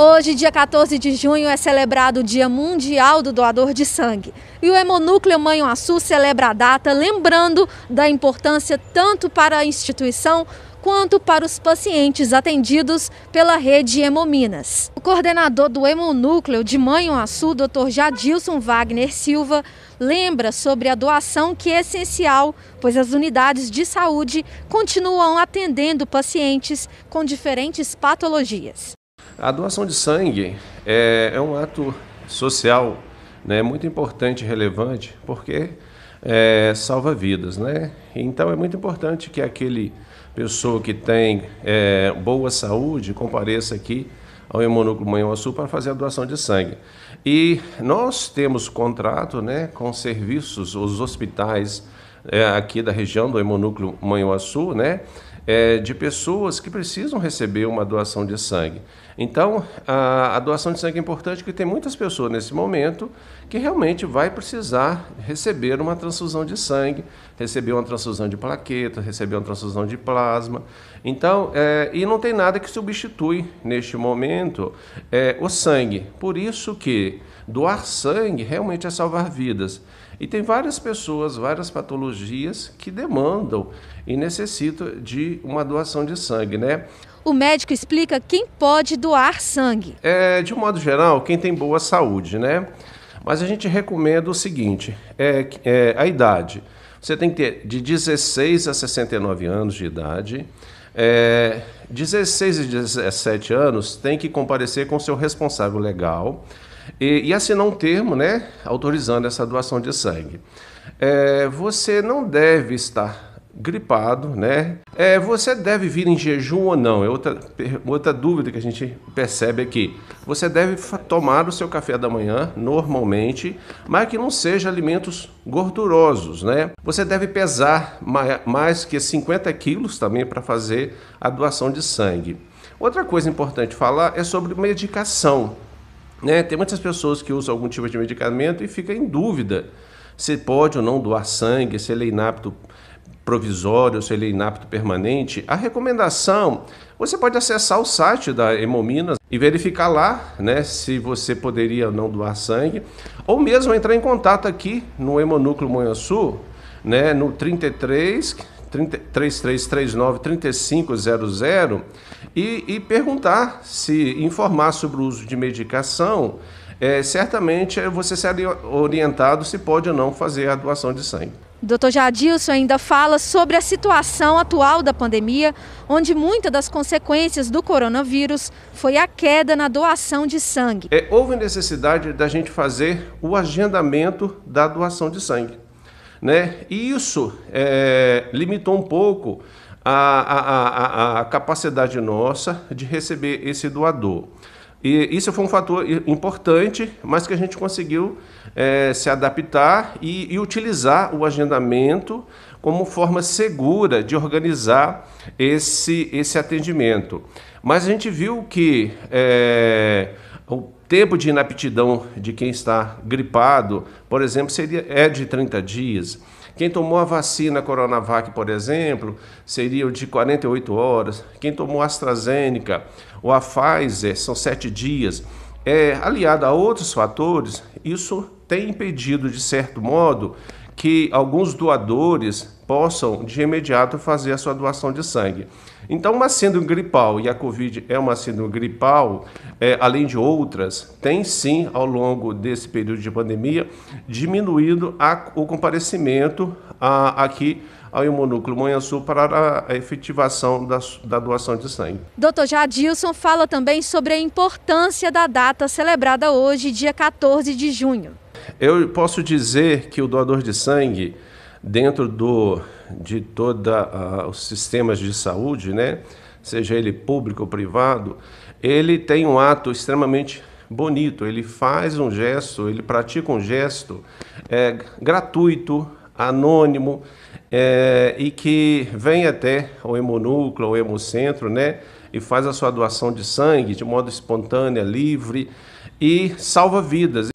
Hoje, dia 14 de junho, é celebrado o Dia Mundial do Doador de Sangue. E o Hemonúcleo Mãe Açu celebra a data lembrando da importância tanto para a instituição quanto para os pacientes atendidos pela rede Hemominas. O coordenador do Hemonúcleo de Mãe Açu, Dr. Jadilson Wagner Silva, lembra sobre a doação que é essencial, pois as unidades de saúde continuam atendendo pacientes com diferentes patologias. A doação de sangue é, é um ato social né, muito importante e relevante, porque é, salva vidas. Né? Então é muito importante que aquele pessoa que tem é, boa saúde compareça aqui ao Hemonúcleo Manhuaçu para fazer a doação de sangue. E nós temos contrato né, com serviços, os hospitais é, aqui da região do hemonúcleo Manhuaçu, né? É, de pessoas que precisam receber uma doação de sangue. Então, a, a, doação de sangue é importante porque tem muitas pessoas nesse momento que realmente vai precisar receber uma transfusão de sangue, receber uma transfusão de plaqueta, receber uma transfusão de plasma. Então, é, e não tem nada que substitui neste momento é, o sangue. Por isso que doar sangue realmente é salvar vidas. E tem várias pessoas, várias patologias que demandam e necessitam de uma doação de sangue, né? O médico explica quem pode doar sangue. É, de um modo geral, quem tem boa saúde, né? Mas a gente recomenda o seguinte: é, é a idade. Você tem que ter de 16 a 69 anos de idade. É, 16 e 17 anos tem que comparecer com seu responsável legal e, e assinar um termo né, autorizando essa doação de sangue. É, você não deve estar gripado, né? É, você deve vir em jejum ou não? É outra, outra dúvida que a gente percebe aqui. Você deve tomar o seu café da manhã normalmente, mas que não seja alimentos gordurosos, né? Você deve pesar mais que 50 quilos também para fazer a doação de sangue. Outra coisa importante falar é sobre medicação. Né? Tem muitas pessoas que usam algum tipo de medicamento e fica em dúvida se pode ou não doar sangue, se ele é inapto provisório, se ele é inapto permanente. A recomendação, você pode acessar o site da Hemominas e verificar lá né, se você poderia ou não doar sangue, ou mesmo entrar em contato aqui no Hemonúcleo Monhaçu, né, no 33 3339 3500 e, e perguntar, se informar sobre o uso de medicação, é, certamente é você será orientado se pode ou não fazer a doação de sangue. Dr. Jadilson ainda fala sobre a situação atual da pandemia, onde muita das consequências do coronavírus foi a queda na doação de sangue. É, houve necessidade da gente fazer o agendamento da doação de sangue. Né? E isso é, limitou um pouco a, a, a, a capacidade nossa de receber esse doador. E isso foi um fator importante, mas que a gente conseguiu é, se adaptar e, e, utilizar o agendamento como forma segura de organizar esse, esse atendimento. Mas a gente viu que é, o Tempo de inaptidão de quem está gripado, por exemplo, seria, é de 30 dias. Quem tomou a vacina Coronavac, por exemplo, seria de 48 horas. Quem tomou a AstraZeneca ou a Pfizer, são 7 dias. É, aliado a outros fatores, isso tem impedido, de certo modo, que alguns doadores possam de imediato fazer a sua doação de sangue. Então, uma síndrome gripal, e a Covid é uma síndrome gripal, é, além de outras, tem sim, ao longo desse período de pandemia, diminuído a, o comparecimento a, aqui ao imunúcleo Manhaçu para a efetivação da, da doação de sangue. Dr. Jadilson fala também sobre a importância da data celebrada hoje, dia 14 de junho. Eu posso dizer que o doador de sangue dentro do, de todos os sistemas de saúde, né, seja ele público ou privado, ele tem um ato extremamente bonito, ele faz um gesto, ele pratica um gesto é, gratuito, anônimo, é, e que vem até o hemonúcleo, o hemocentro, né, e faz a sua doação de sangue de modo espontâneo, livre, e salva vidas.